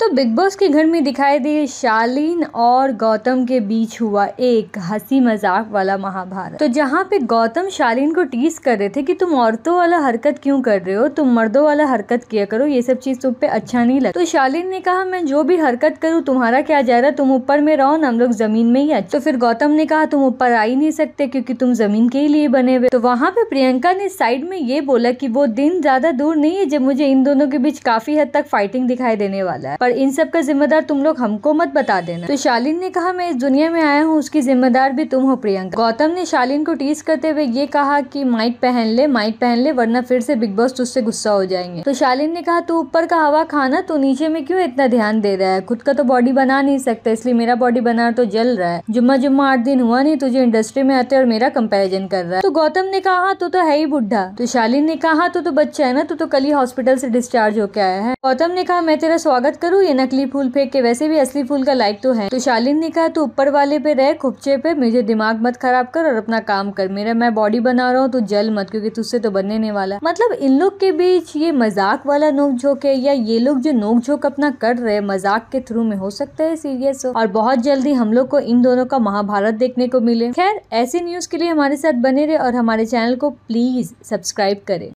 तो big boss के घर में दिखाई दिए शालीन और गौतम के बीच हुआ एक हंसी मजाक वाला महाभारत तो जहाँ पे गौतम शालीन को टीस कर रहे थे कि तुम औरतों वाला हरकत क्यों कर रहे हो तुम मर्दों वाला हरकत किया करो ये सब चीज तुम पे अच्छा नहीं लगता तो शालीन ने कहा मैं जो भी हरकत करूँ तुम्हारा क्या जा रहा तुम ऊपर में रहो ना हम लोग जमीन में ही अच्छा तो फिर गौतम ने कहा तुम ऊपर आ ही नहीं सकते क्योंकि तुम जमीन के ही लिए बने हुए तो वहाँ पे प्रियंका ने साइड में ये बोला की वो दिन ज्यादा दूर नहीं है जब मुझे इन दोनों के बीच काफी हद तक फाइटिंग दिखाई देने वाला है और इन सब का जिम्मेदार तुम लोग हमको मत बता देना तो शालिन ने कहा मैं इस दुनिया में आया हूँ उसकी जिम्मेदार भी तुम हो प्रियंका गौतम ने शालिन को टीस करते हुए ये कहा कि माइक पहन ले माइक पहन ले वरना फिर से बिग बॉस तुझसे गुस्सा हो जाएंगे तो शालिन ने कहा तू ऊपर का हवा खाना तो नीचे में क्यों इतना ध्यान दे रहा है खुद का तो बॉडी बना नहीं सकता इसलिए मेरा बॉडी बना तो जल रहा है जुम्मा जुम्मा आठ दिन हुआ नहीं तुझे इंडस्ट्री में आते और मेरा कंपेरिजन कर रहा है तो गौतम ने कहा हाँ, तू तो है ही बुढ़ा तो शालिन ने कहा हाँ, तू तो बच्चा है ना तू तो कल ही हॉस्पिटल से डिस्चार्ज होकर आया है गौतम ने कहा मैं तेरा स्वागत करूँ तू ये नकली फूल फेंक के वैसे भी असली फूल का लाइक तो है तो शालिन ने कहा तू ऊपर वाले पे रह खुपचे पे मुझे दिमाग मत खराब कर और अपना काम कर मेरा मैं बॉडी बना रहा हूँ तू जल मत क्योंकि तुझसे तो बनने नहीं वाला मतलब इन लोग के बीच ये मजाक वाला नोकझोंक है या ये लोग जो नोकझोंक अपना कर रहे मजाक के थ्रू में हो सकता है सीरियस और बहुत जल्दी हम लोग को इन दोनों का महाभारत देखने को मिले खैर ऐसी न्यूज के लिए हमारे साथ बने रहे और हमारे चैनल को प्लीज सब्सक्राइब करें